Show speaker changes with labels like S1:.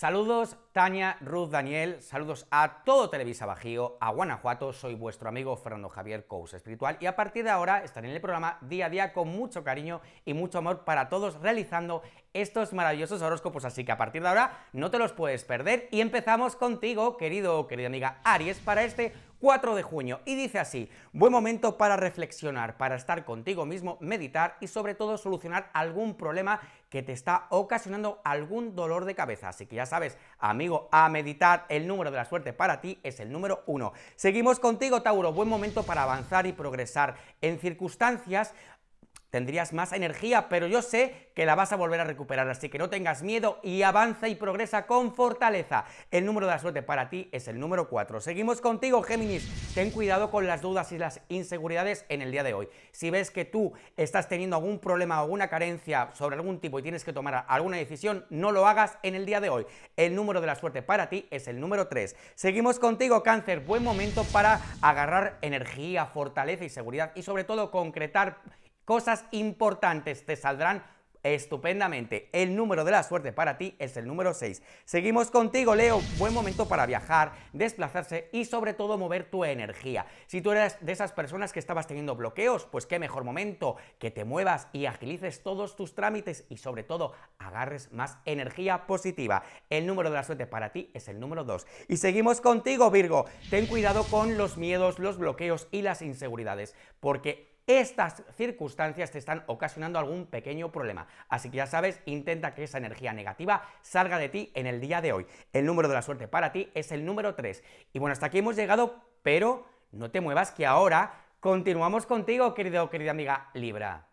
S1: Saludos Tania, Ruth, Daniel, saludos a todo Televisa Bajío, a Guanajuato, soy vuestro amigo Fernando Javier Cous Espiritual y a partir de ahora estaré en el programa día a día con mucho cariño y mucho amor para todos realizando estos maravillosos horóscopos, así que a partir de ahora no te los puedes perder y empezamos contigo, querido o querida amiga Aries, para este 4 de junio y dice así, buen momento para reflexionar, para estar contigo mismo, meditar y sobre todo solucionar algún problema que te está ocasionando algún dolor de cabeza, así que ya sabes, a amigo, a meditar. El número de la suerte para ti es el número uno. Seguimos contigo, Tauro. Buen momento para avanzar y progresar en circunstancias tendrías más energía, pero yo sé que la vas a volver a recuperar, así que no tengas miedo y avanza y progresa con fortaleza. El número de la suerte para ti es el número 4. Seguimos contigo, Géminis. Ten cuidado con las dudas y las inseguridades en el día de hoy. Si ves que tú estás teniendo algún problema o alguna carencia sobre algún tipo y tienes que tomar alguna decisión, no lo hagas en el día de hoy. El número de la suerte para ti es el número 3. Seguimos contigo, Cáncer. Buen momento para agarrar energía, fortaleza y seguridad y sobre todo concretar Cosas importantes te saldrán estupendamente. El número de la suerte para ti es el número 6. Seguimos contigo, Leo. Buen momento para viajar, desplazarse y sobre todo mover tu energía. Si tú eres de esas personas que estabas teniendo bloqueos, pues qué mejor momento que te muevas y agilices todos tus trámites y sobre todo agarres más energía positiva. El número de la suerte para ti es el número 2. Y seguimos contigo, Virgo. Ten cuidado con los miedos, los bloqueos y las inseguridades, porque estas circunstancias te están ocasionando algún pequeño problema. Así que ya sabes, intenta que esa energía negativa salga de ti en el día de hoy. El número de la suerte para ti es el número 3. Y bueno, hasta aquí hemos llegado, pero no te muevas que ahora continuamos contigo, querido querida amiga Libra.